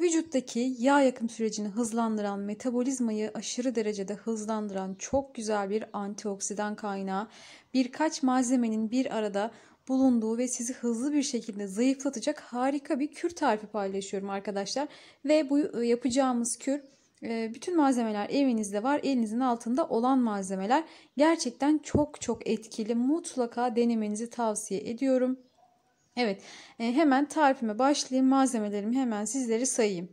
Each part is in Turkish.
Vücuttaki yağ yakım sürecini hızlandıran, metabolizmayı aşırı derecede hızlandıran çok güzel bir antioksidan kaynağı birkaç malzemenin bir arada bulunduğu ve sizi hızlı bir şekilde zayıflatacak harika bir kür tarifi paylaşıyorum arkadaşlar. Ve bu yapacağımız kür ee, bütün malzemeler evinizde var. Elinizin altında olan malzemeler gerçekten çok çok etkili. Mutlaka denemenizi tavsiye ediyorum. Evet e, hemen tarifime başlayayım. Malzemelerimi hemen sizlere sayayım.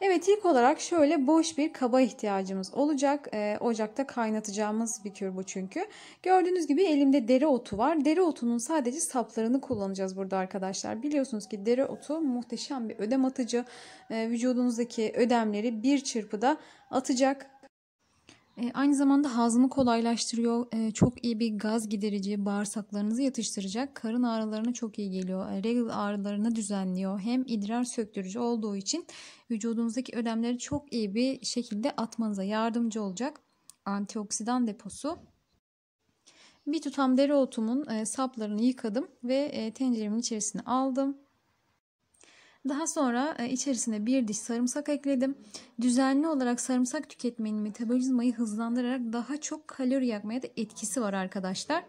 Evet ilk olarak şöyle boş bir kaba ihtiyacımız olacak. E, ocakta kaynatacağımız bir kür bu çünkü. Gördüğünüz gibi elimde dere otu var. Dere otunun sadece saplarını kullanacağız burada arkadaşlar. Biliyorsunuz ki dere otu muhteşem bir ödem atıcı. E, vücudunuzdaki ödemleri bir çırpıda atacak e, aynı zamanda hazmı kolaylaştırıyor. E, çok iyi bir gaz giderici, bağırsaklarınızı yatıştıracak. Karın ağrılarına çok iyi geliyor. E, regl ağrılarını düzenliyor. Hem idrar söktürücü olduğu için vücudunuzdaki ödemleri çok iyi bir şekilde atmanıza yardımcı olacak. Antioksidan deposu. Bir tutam dereotumun e, saplarını yıkadım ve e, tenceremin içerisine aldım. Daha sonra e, içerisine bir diş sarımsak ekledim. Düzenli olarak sarımsak tüketmenin metabolizmayı hızlandırarak daha çok kalori yakmaya da etkisi var arkadaşlar.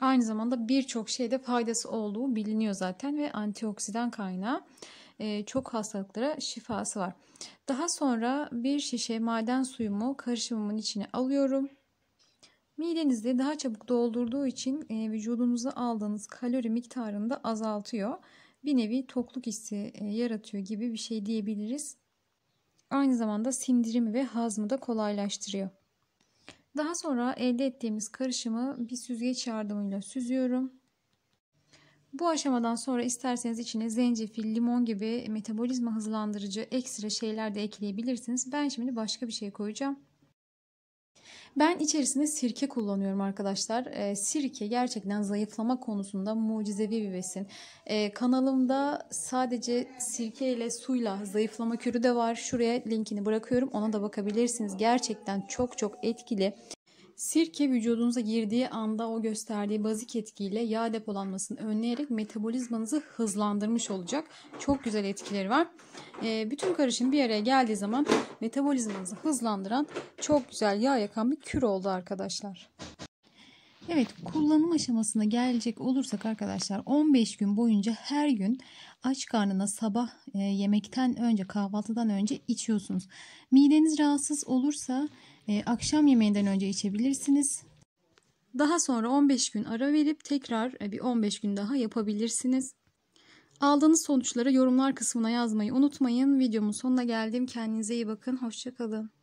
Aynı zamanda birçok şeyde faydası olduğu biliniyor zaten ve antioksidan kaynağı e, çok hastalıklara şifası var. Daha sonra bir şişe maden suyumu karışımımın içine alıyorum. Midenizde daha çabuk doldurduğu için e, vücudunuza aldığınız kalori miktarını da azaltıyor bir nevi tokluk hissi e, yaratıyor gibi bir şey diyebiliriz. Aynı zamanda sindirimi ve hazmı da kolaylaştırıyor. Daha sonra elde ettiğimiz karışımı bir süzgeç yardımıyla süzüyorum. Bu aşamadan sonra isterseniz içine zencefil, limon gibi metabolizma hızlandırıcı ekstra şeyler de ekleyebilirsiniz. Ben şimdi başka bir şey koyacağım. Ben içerisinde sirke kullanıyorum arkadaşlar. E, sirke gerçekten zayıflama konusunda mucizevi bir besin. E, kanalımda sadece sirke ile suyla zayıflama kürü de var. Şuraya linkini bırakıyorum. Ona da bakabilirsiniz. Gerçekten çok çok etkili. Sirke vücudunuza girdiği anda o gösterdiği bazik etkiyle yağ depolanmasını önleyerek metabolizmanızı hızlandırmış olacak. Çok güzel etkileri var. E, bütün karışım bir araya geldiği zaman metabolizmanızı hızlandıran çok güzel yağ yakan bir kür oldu arkadaşlar. Evet kullanım aşamasına gelecek olursak arkadaşlar 15 gün boyunca her gün aç karnına sabah e, yemekten önce kahvaltıdan önce içiyorsunuz. Mideniz rahatsız olursa e, akşam yemeğinden önce içebilirsiniz. Daha sonra 15 gün ara verip tekrar e, bir 15 gün daha yapabilirsiniz. Aldığınız sonuçları yorumlar kısmına yazmayı unutmayın. Videomun sonuna geldim. Kendinize iyi bakın. Hoşçakalın.